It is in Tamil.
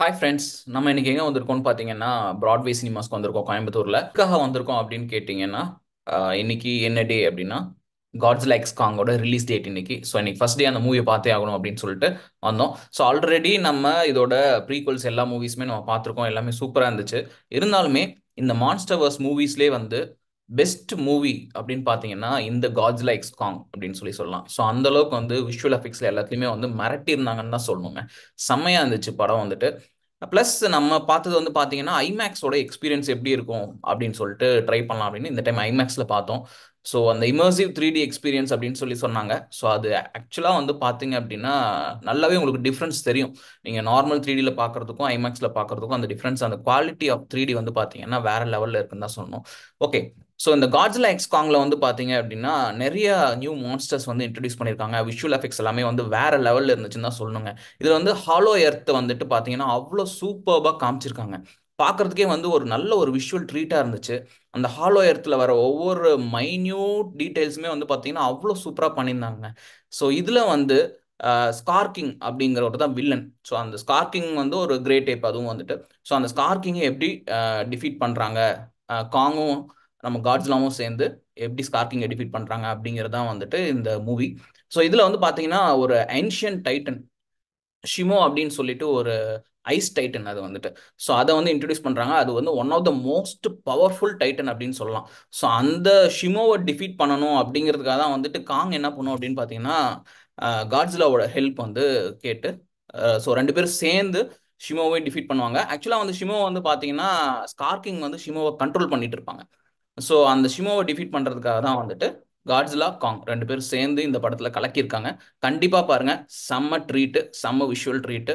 ஹாய் ஃப்ரெண்ட்ஸ் நம்ம இன்னைக்கு எங்கே வந்திருக்கோம்னு பார்த்தீங்கன்னா ப்ராட்வே சினிமாஸ்க்கு வந்திருக்கோம் கோயம்புத்தூரில் எதுக்காக வந்திருக்கோம் அப்படின்னு கேட்டிங்கன்னா இன்னைக்கு என்ன டே அப்படின்னா காட்ஸ் லைக்ஸ் காங்கோட ரிலீஸ் டேட் இன்னைக்கு ஸோ இன்னைக்கு ஃபஸ்ட் டே அந்த மூவியை பார்த்தே ஆகணும் அப்படின்னு சொல்லிட்டு வந்தோம் ஸோ ஆல்ரெடி நம்ம இதோட ப்ரீக்வல்ஸ் எல்லா மூவிஸுமே நம்ம பார்த்துருக்கோம் எல்லாமே சூப்பராக இருந்துச்சு இருந்தாலுமே இந்த மான்ஸ்டர்வர்ஸ் மூவிஸ்லேயே வந்து பெஸ்ட் மூவி அப்படின்னு பார்த்தீங்கன்னா இந்த காட்ஸ் லைக் காங் அப்படின்னு சொல்லி சொல்லலாம் ஸோ அந்த அளவுக்கு வந்து விஷுவல் எஃபெக்ட்ஸில் எல்லாத்துலயுமே வந்து மிரட்டியிருந்தாங்கன்னு தான் சொல்லணுங்க செம்மையா இருந்துச்சு படம் வந்துட்டு ப்ளஸ் நம்ம பார்த்தது வந்து பார்த்தீங்கன்னா ஐமேக்ஸோட எக்ஸ்பீரியன்ஸ் எப்படி இருக்கும் அப்படின்னு சொல்லிட்டு ட்ரை பண்ணலாம் அப்படின்னு இந்த டைம் ஐமேக்ஸில் பார்த்தோம் ஸோ அந்த இமர்சிவ் த்ரீ டி எக்ஸ்பீரியன்ஸ் அப்படின்னு சொல்லி சொன்னாங்க ஸோ அது ஆக்சுவலாக வந்து பார்த்தீங்க அப்படின்னா நல்லாவே உங்களுக்கு டிஃப்ரென்ஸ் தெரியும் நீங்கள் நார்மல் த்ரீ டியில் பார்க்குறதுக்கும் ஐமேக்ஸில் பார்க்குறதுக்கும் அந்த டிஃப்ரென்ஸ் அந்த குவாலிட்டி ஆஃப் த்ரீ டி வந்து பார்த்தீங்கன்னா வேற லெவலில் இருக்குன்னு தான் சொன்னோம் ஓகே ஸோ இந்த காட்ஸ்ல காங்கில் வந்து பார்த்தீங்க அப்படின்னா நிறைய நியூ மான்ஸ்டர்ஸ் வந்து இன்ட்ரடியூஸ் பண்ணியிருக்காங்க விஷுவல் எஃபெக்ட்ஸ் எல்லாமே வந்து வேற லெவலில் இருந்துச்சுன்னு தான் சொல்லணுங்க இதில் வந்து ஹாலோ எர்த் வந்துட்டு பார்த்தீங்கன்னா அவ்வளோ சூப்பர்பாக காமிச்சிருக்காங்க பார்க்குறதுக்கே வந்து ஒரு நல்ல ஒரு விஷுவல் ட்ரீட்டாக இருந்துச்சு அந்த ஹாலோ எர்த்தில் வர ஒவ்வொரு மைன்யூட் டீட்டெயில்ஸுமே வந்து பார்த்தீங்கன்னா அவ்வளோ சூப்பராக பண்ணியிருந்தாங்க ஸோ இதில் வந்து ஸ்கார்கிங் அப்படிங்கிறவர் தான் வில்லன் ஸோ அந்த ஸ்கார்கிங் வந்து ஒரு கிரே டைப் அதுவும் வந்துட்டு ஸோ அந்த ஸ்கார்கிங்கை எப்படி டிஃபீட் பண்ணுறாங்க காங்கும் நம்ம காட்ஸ்லாமும் சேர்ந்து எப்படி ஸ்கார்கிங் டிஃபீட் பண்ணுறாங்க அப்படிங்கிறதான் வந்துட்டு இந்த மூவி ஸோ இதில் வந்து பார்த்தீங்கன்னா ஒரு ஏன்ஷியன் டைட்டன் ஷிமோ அப்படின்னு சொல்லிட்டு ஒரு ஐஸ் டைட்டன் அது வந்துட்டு ஸோ அதை வந்து இன்ட்ரடியூஸ் பண்ணுறாங்க அது வந்து one of the most powerful titan அப்படின்னு சொல்லலாம் ஸோ அந்த ஷிமோவை டிஃபீட் பண்ணணும் அப்படிங்கிறதுக்காக தான் வந்துட்டு காங் என்ன பண்ணும் அப்படின்னு பார்த்தீங்கன்னா காட்ஸ்லாவோட ஹெல்ப் வந்து கேட்டு ஸோ ரெண்டு பேரும் சேர்ந்து ஷிமோவை டிஃபீட் பண்ணுவாங்க ஆக்சுவலாக வந்து ஷிமோ வந்து பார்த்தீங்கன்னா ஸ்கார்கிங் வந்து ஷிமோவை கண்ட்ரோல் பண்ணிட்டு இருப்பாங்க ஸோ அந்த ஷிமோவை டிஃபீட் பண்ணுறதுக்காக தான் வந்துட்டு காட்ஸ்லா காங் ரெண்டு பேரும் சேர்ந்து இந்த படத்தில் கலக்கியிருக்காங்க கண்டிப்பாக பாருங்கள் செம்ம ட்ரீட்டு செம்ம விஷுவல் ட்ரீட்டு